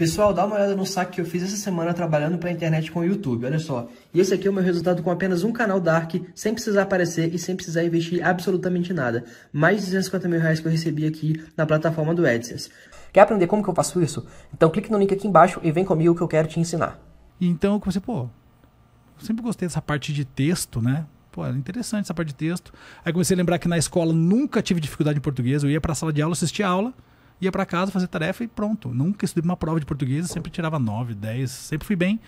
Pessoal, dá uma olhada no saque que eu fiz essa semana trabalhando para a internet com o YouTube, olha só. E esse aqui é o meu resultado com apenas um canal Dark, sem precisar aparecer e sem precisar investir absolutamente nada. Mais de 250 mil reais que eu recebi aqui na plataforma do AdSense. Quer aprender como que eu faço isso? Então clique no link aqui embaixo e vem comigo que eu quero te ensinar. E então eu comecei, pô, sempre gostei dessa parte de texto, né? Pô, era é interessante essa parte de texto. Aí comecei a lembrar que na escola nunca tive dificuldade em português, eu ia para a sala de aula, assistia a aula ia para casa fazer tarefa e pronto. Nunca estudei uma prova de português, sempre tirava 9, 10, sempre fui bem.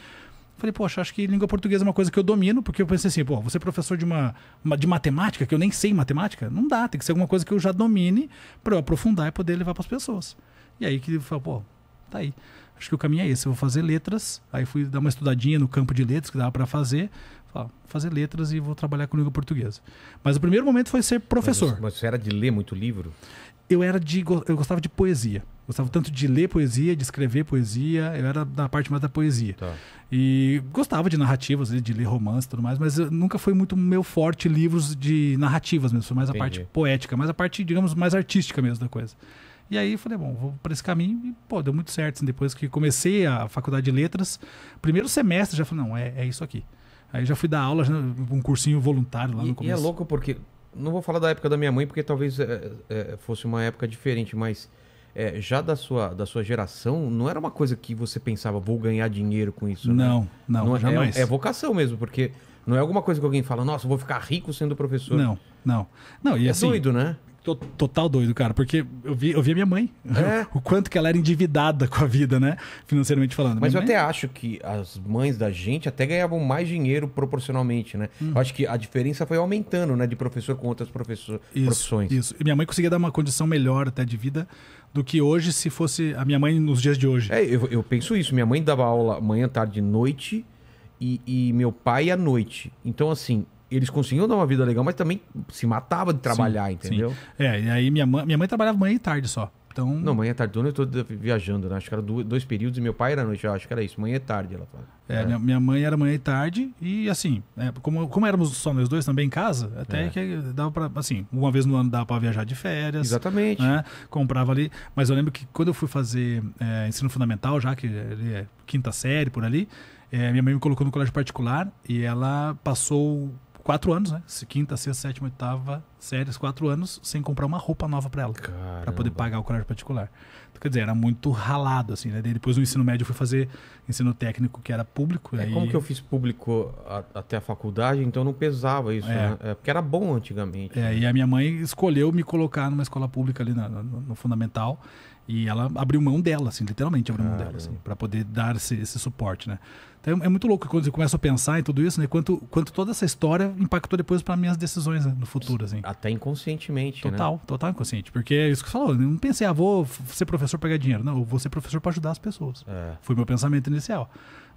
Falei, poxa, acho que língua portuguesa é uma coisa que eu domino, porque eu pensei assim, pô, você é professor de uma, uma, de matemática, que eu nem sei matemática, não dá, tem que ser alguma coisa que eu já domine para eu aprofundar e poder levar para as pessoas. E aí que falou, pô, tá aí. Acho que o caminho é esse, eu vou fazer letras. Aí fui dar uma estudadinha no campo de letras que dava para fazer, Fala, fazer letras e vou trabalhar com língua portuguesa. Mas o primeiro momento foi ser professor. Mas, mas, você era de ler muito livro? eu era de eu gostava de poesia. Gostava tanto de ler poesia, de escrever poesia, eu era da parte mais da poesia. Tá. E gostava de narrativas, de ler romance e tudo mais, mas nunca foi muito meu forte livros de narrativas mesmo, foi mais Entendi. a parte poética, mais a parte, digamos, mais artística mesmo da coisa. E aí falei, bom, vou para esse caminho e, pô, deu muito certo. Assim, depois que comecei a faculdade de letras, primeiro semestre já falei, não, é, é isso aqui. Aí já fui dar aula, já, um cursinho voluntário lá e, no começo. E é louco porque não vou falar da época da minha mãe, porque talvez é, é, é, fosse uma época diferente, mas é, já da sua, da sua geração, não era uma coisa que você pensava, vou ganhar dinheiro com isso. Não, né? não, não, é, é jamais. É, vocação mesmo, porque não é alguma coisa que alguém fala, nossa, vou ficar rico sendo professor. Não, não. não e é assim, doido, né? total doido, cara, porque eu vi, eu vi a minha mãe, é. o quanto que ela era endividada com a vida, né? Financeiramente falando. Mas minha eu mãe... até acho que as mães da gente até ganhavam mais dinheiro proporcionalmente, né? Hum. Eu acho que a diferença foi aumentando, né? De professor com outras professor... isso, profissões. Isso. E minha mãe conseguia dar uma condição melhor até de vida do que hoje se fosse a minha mãe nos dias de hoje. É, eu, eu penso isso. Minha mãe dava aula manhã, tarde, noite e, e meu pai à noite. Então, assim, eles conseguiam dar uma vida legal, mas também se matava de trabalhar, sim, entendeu? Sim. É, e aí minha mãe, minha mãe trabalhava manhã e tarde só. Então... Não, manhã e tarde, eu tô viajando, né? Acho que era dois períodos e meu pai era noite, acho que era isso, manhã e tarde, ela fala. É, é. Minha, mãe era manhã e tarde e assim, é, como, como éramos só nós dois também em casa, até é. que dava pra, assim, uma vez no ano dava pra viajar de férias. Exatamente. Né? Comprava ali, mas eu lembro que quando eu fui fazer é, ensino fundamental, já que ele é quinta série por ali, é, minha mãe me colocou no colégio particular e ela passou quatro anos, né? Quinta, sexta, sétima, oitava séries, quatro anos, sem comprar uma roupa nova para ela. para poder pagar o colégio particular. Então, quer dizer, era muito ralado, assim, né? Daí depois o ensino médio eu fui fazer ensino técnico, que era público. É, aí... Como que eu fiz público a, até a faculdade, então não pesava isso, é. né? É, porque era bom antigamente. É, né? e a minha mãe escolheu me colocar numa escola pública ali na, no, no fundamental. E ela abriu mão dela, assim, literalmente abriu Caramba. mão dela, ah, assim, é. para poder dar esse, esse, suporte, né? Então é, é muito louco quando você começa a pensar em tudo isso, né? Quanto, quanto toda essa história impactou depois para minhas decisões né? no futuro, assim. Até inconscientemente, né? Total, né? total inconsciente. Porque é isso que você falou, eu não pensei, ah, vou ser professor para ganhar dinheiro. Não, eu vou ser professor para ajudar as pessoas. É. Foi meu pensamento inicial.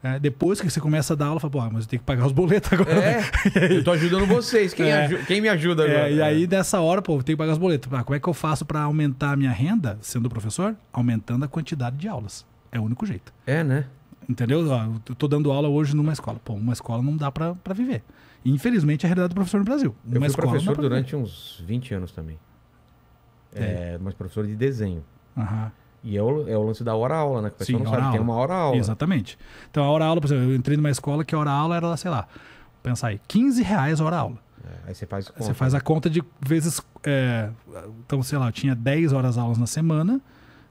É, depois que você começa a dar aula, fala, pô, mas eu tenho que pagar os boletos agora. É, aí, eu tô ajudando vocês, quem, é, aju quem me ajuda é, agora? e aí é. dessa hora, pô, eu tenho que pagar os boletos. Ah, como é que eu faço para aumentar a minha renda, sendo professor? Aumentando a quantidade de aulas. É o único jeito. É, né? Entendeu? eu tô dando aula hoje numa escola. Pô, uma escola não dá para viver. Infelizmente, é a realidade do professor no Brasil. Uma eu fui escola professor durante uns 20 anos também. É. é, mas professor de desenho. Aham. Uhum. E é o, é o lance da hora-aula, né? Que a pessoa Sim, não sabe, aula. tem uma hora-aula. Exatamente. Então, a hora-aula, por exemplo, eu entrei numa escola que a hora-aula era, sei lá, pensar aí, 15 reais a hora-aula. É, aí você faz, conta, você faz né? a conta de vezes. É, então, sei lá, eu tinha 10 horas aulas na semana,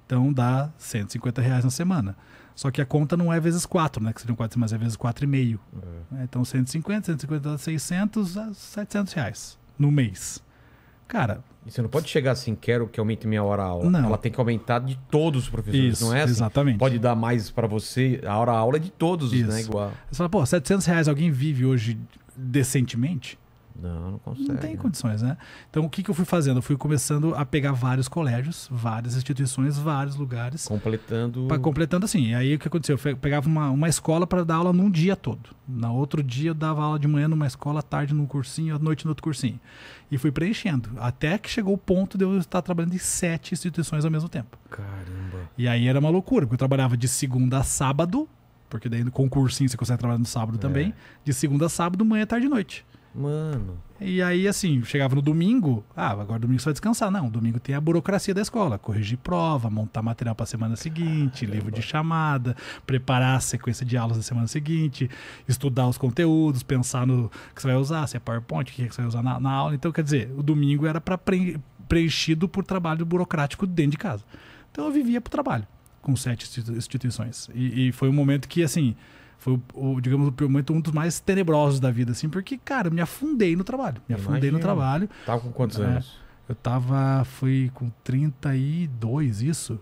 então dá 150 reais na semana. Só que a conta não é vezes 4, né? Que seriam 4, mas é vezes 4,5. É. Então, 150, 150, dá 600, 700 reais no mês. Cara. E você não pode chegar assim, quero que aumente minha hora aula. Não. Ela tem que aumentar de todos os professores, Isso, não é? Assim? Exatamente. Pode dar mais para você, a hora aula é de todos, né, Isso. né? Igual. Você fala, pô, 700 reais alguém vive hoje decentemente? Não, não consegue. Não tem condições, né? Então, o que, que eu fui fazendo? Eu fui começando a pegar vários colégios, várias instituições, vários lugares. Completando. Pra, completando assim. E aí, o que aconteceu? Eu pegava uma, uma escola para dar aula num dia todo. Na outro dia, eu dava aula de manhã numa escola, à tarde num cursinho, à noite no outro cursinho. E fui preenchendo. Até que chegou o ponto de eu estar trabalhando em sete instituições ao mesmo tempo. Caramba. E aí era uma loucura, porque eu trabalhava de segunda a sábado, porque daí no concursinho você consegue trabalhar no sábado é. também, de segunda a sábado, manhã, tarde e noite. Mano. E aí, assim, chegava no domingo. Ah, agora domingo só descansar. Não, domingo tem a burocracia da escola: corrigir prova, montar material para a semana seguinte, Caramba. livro de chamada, preparar a sequência de aulas da semana seguinte, estudar os conteúdos, pensar no que você vai usar, se é PowerPoint, o que, você vai usar na, na aula. Então, quer dizer, o domingo era para pre preenchido por trabalho burocrático dentro de casa. Então, eu vivia para o trabalho com sete instituições. E, e foi um momento que, assim foi, o, digamos, o momento um dos mais tenebrosos da vida, assim, porque, cara, me afundei no trabalho. Me Imagina. afundei no trabalho. Tava com quantos é, anos? Eu tava, foi com 32, isso?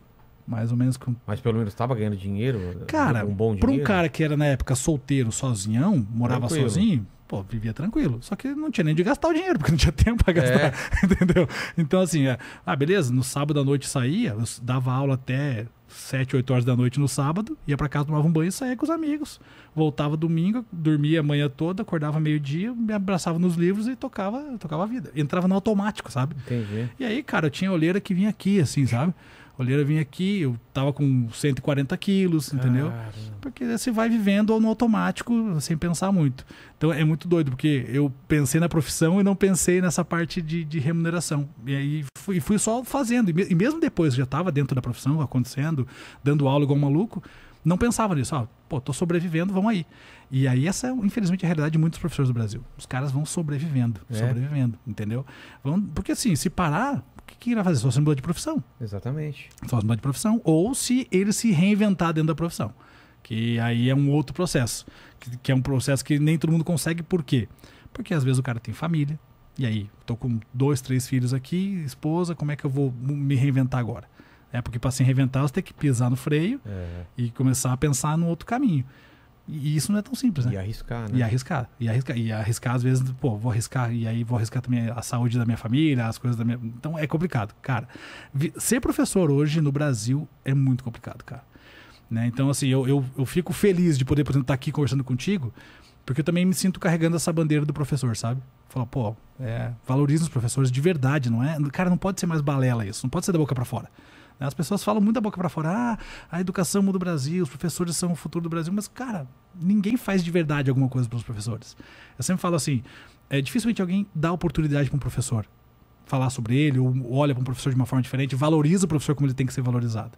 Mais ou menos com. Mas pelo menos tava ganhando dinheiro? Cara, um bom pra um cara que era na época solteiro, sozinhão, morava tranquilo. sozinho, pô, vivia tranquilo. Só que não tinha nem de gastar o dinheiro, porque não tinha tempo pra gastar. É. entendeu? Então, assim, é, ah, beleza, no sábado à noite saía, eu dava aula até 7, 8 horas da noite no sábado, ia para casa, tomava um banho e saía com os amigos. Voltava domingo, dormia a manhã toda, acordava meio-dia, me abraçava nos livros e tocava, tocava a vida. Entrava no automático, sabe? Entendi. E aí, cara, eu tinha olheira que vinha aqui, assim, sabe? Olheira vinha aqui, eu tava com 140 quilos, entendeu? Caramba. Porque você vai vivendo no automático sem pensar muito. Então é muito doido, porque eu pensei na profissão e não pensei nessa parte de, de remuneração. E aí fui, fui só fazendo. E mesmo depois, já tava dentro da profissão, acontecendo, dando aula igual um maluco, não pensava nisso. Ah, pô, tô sobrevivendo, vamos aí. E aí essa é, infelizmente, a realidade de muitos professores do Brasil. Os caras vão sobrevivendo, é. sobrevivendo, entendeu? Vão, porque assim, se parar, que, que irá fazer? Só se mudar de profissão. Exatamente. Só se mudar de profissão. Ou se ele se reinventar dentro da profissão. Que aí é um outro processo. Que, que é um processo que nem todo mundo consegue. Por quê? Porque às vezes o cara tem família. E aí, estou com dois, três filhos aqui, esposa, como é que eu vou me reinventar agora? É porque para se reinventar você tem que pisar no freio é. e começar a pensar no outro caminho. E isso não é tão simples, né? E arriscar, né? E arriscar. E arriscar, e arriscar às vezes, pô, vou arriscar, e aí vou arriscar também a saúde da minha família, as coisas da minha. Então é complicado, cara. Ser professor hoje no Brasil é muito complicado, cara. Né? Então, assim, eu, eu, eu fico feliz de poder, por exemplo, estar tá aqui conversando contigo, porque eu também me sinto carregando essa bandeira do professor, sabe? Fala, pô, é, valoriza os professores de verdade, não é? Cara, não pode ser mais balela isso, não pode ser da boca para fora. Né? As pessoas falam muito da boca para fora, ah, a educação muda o Brasil, os professores são o futuro do Brasil, mas, cara, ninguém faz de verdade alguma coisa para os professores. Eu sempre falo assim, é, dificilmente alguém dá oportunidade para um professor falar sobre ele, ou olha para um professor de uma forma diferente, valoriza o professor como ele tem que ser valorizado.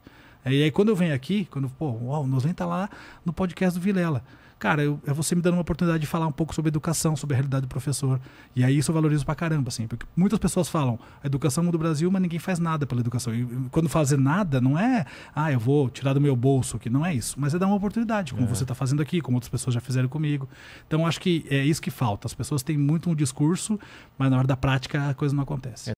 É, e aí quando eu venho aqui, quando, pô, uau, o Noslen tá lá no podcast do Vilela. Cara, eu, é você me dando uma oportunidade de falar um pouco sobre educação, sobre a realidade do professor. E aí isso eu valorizo pra caramba, assim. Porque muitas pessoas falam, a educação muda o Brasil, mas ninguém faz nada pela educação. E quando fazer nada, não é, ah, eu vou tirar do meu bolso, que não é isso. Mas é dar uma oportunidade, como é. você tá fazendo aqui, como outras pessoas já fizeram comigo. Então acho que é isso que falta. As pessoas têm muito um discurso, mas na hora da prática a coisa não acontece. É.